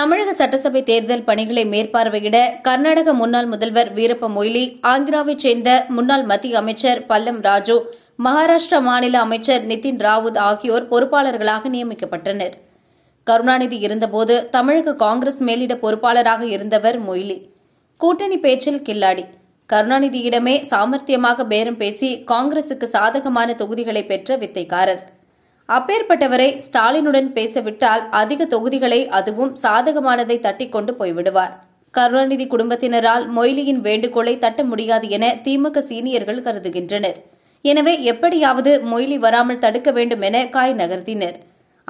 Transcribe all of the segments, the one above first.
தமிழக சட்டசபை தேர்தல் பணிகளை மேற்பார்வையிட கர்நாடக முன்னாள் முதல்வர் வீரப்ப மொய்லி ஆந்திராவைச் சேர்ந்த முன்னாள் மத்திய அமைச்சர் பல்லம் ராஜு மகாராஷ்டிரா மாநில அமைச்சர் நிதின் ராவுத் ஆகியோர் பொறுப்பாளர்களாக நியமிக்கப்பட்டனர் கருணாநிதி இருந்தபோது தமிழக காங்கிரஸ் மேலிட பொறுப்பாளராக இருந்தவர் மொய்லி கூட்டணி பேச்சில் கில்லாடி கருணாநிதியிடமே சாமர்த்தியமாக பேரம் பேசி காங்கிரசுக்கு சாதகமான தொகுதிகளை பெற்ற வித்தைக்காரர் அப்பேற்பட்டவரை ஸ்டாலினுடன் பேசவிட்டால் அதிக தொகுதிகளை அதுவும் சாதகமானதை தட்டிக்கொண்டு போய்விடுவார் கருணாநிதி குடும்பத்தினரால் மொய்லியின் வேண்டுகோளை தட்ட முடியாது என திமுக சீனியர்கள் கருதுகின்றனர் எனவே எப்படியாவது மொய்லி வராமல் தடுக்க வேண்டும் என காய் நகர்த்தினர்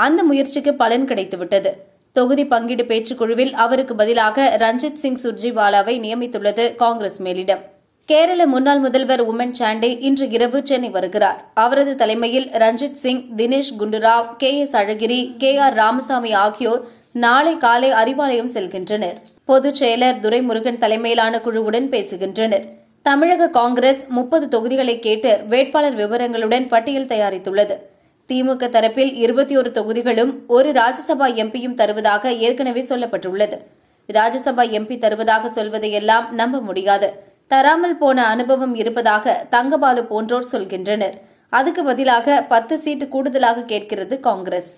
அந்த முயற்சிக்கு பலன் கிடைத்துவிட்டது தொகுதி பங்கீடு பேச்சுக்குழுவில் அவருக்கு பதிலாக ரஞ்சித் சிங் சுர்ஜிவாலாவை நியமித்துள்ளது காங்கிரஸ் மேலிடம் கேரள முன்னாள் முதல்வர் உமன் சாண்டே இன்று இரவு சென்னை வருகிறார் அவரது தலைமையில் Ranjith Singh Dinesh Gundu Rao K S Alagiri K R Ramasamy ஆகியோர் நாளை காலை அறிவாலயம் செல்கின்றனர் பொதுச் செயலர் துரைமுருகன் தலைமையிலான குழுவுடன் பேசுகின்றனர் தமிழக காங்கிரஸ் முப்பது தொகுதிகளை கேட்டு வேட்பாளர் விவரங்களுடன் பட்டியல் தயாரித்துள்ளது திமுக தரப்பில் இருபத்தி ஒரு தொகுதிகளும் ஒரு ராஜ்யசபா எம்பியும் தருவதாக ஏற்கனவே சொல்லப்பட்டுள்ளது ராஜ்யசபா எம்பி தருவதாக சொல்வதையெல்லாம் நம்ப முடியாது தராமல் போன அனுபவம் இருப்பதாக தங்கபாலு போன்றோர் சொல்கின்றனர் அதுக்கு பதிலாக பத்து சீட்டு கூடுதலாக கேட்கிறது காங்கிரஸ்